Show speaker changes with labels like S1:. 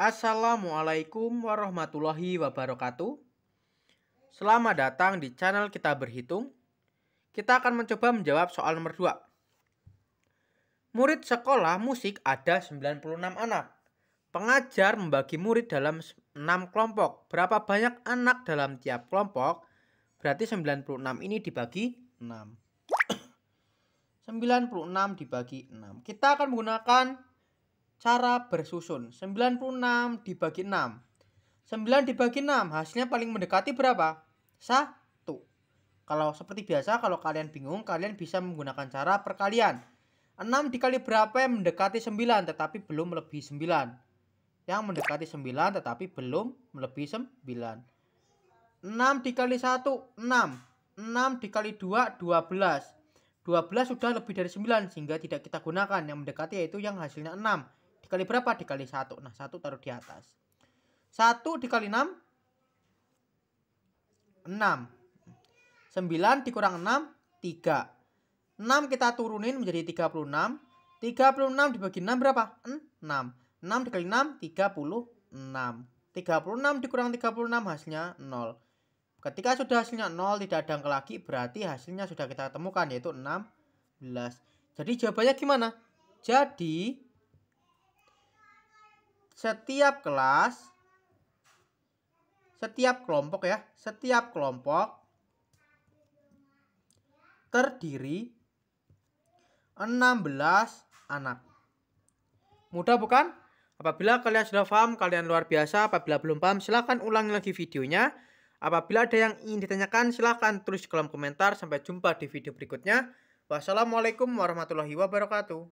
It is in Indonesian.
S1: Assalamualaikum warahmatullahi wabarakatuh. Selamat datang di channel kita berhitung. Kita akan mencoba menjawab soal nomor 2. Murid sekolah musik ada 96 anak. Pengajar membagi murid dalam 6 kelompok. Berapa banyak anak dalam tiap kelompok? Berarti 96 ini dibagi 6. 96 dibagi 6. Kita akan menggunakan Cara bersusun. 96 dibagi 6. 9 dibagi 6 hasilnya paling mendekati berapa? 1. Kalau seperti biasa kalau kalian bingung kalian bisa menggunakan cara perkalian. 6 dikali berapa yang mendekati 9 tetapi belum melebihi 9? Yang mendekati 9 tetapi belum melebihi 9. 6 dikali 1 6. 6 dikali 2 12. 12 sudah lebih dari 9 sehingga tidak kita gunakan yang mendekati yaitu yang hasilnya 6. Dikali berapa? Dikali satu Nah, satu taruh di atas. satu dikali enam enam sembilan dikurang enam tiga enam kita turunin menjadi tiga tiga puluh enam puluh enam dibagi enam berapa? enam enam dikali enam enam tiga puluh tiga puluh enam dikurang tiga puluh enam hasilnya nol Ketika sudah hasilnya nol tidak ada angka lagi berarti hasilnya sudah kita temukan yaitu enam belas Jadi jawabannya gimana? Jadi setiap kelas setiap kelompok ya, setiap kelompok terdiri 16 anak. Mudah bukan? Apabila kalian sudah paham, kalian luar biasa. Apabila belum paham, silahkan ulangi lagi videonya. Apabila ada yang ingin ditanyakan, silahkan tulis di kolom komentar. Sampai jumpa di video berikutnya. Wassalamualaikum warahmatullahi wabarakatuh.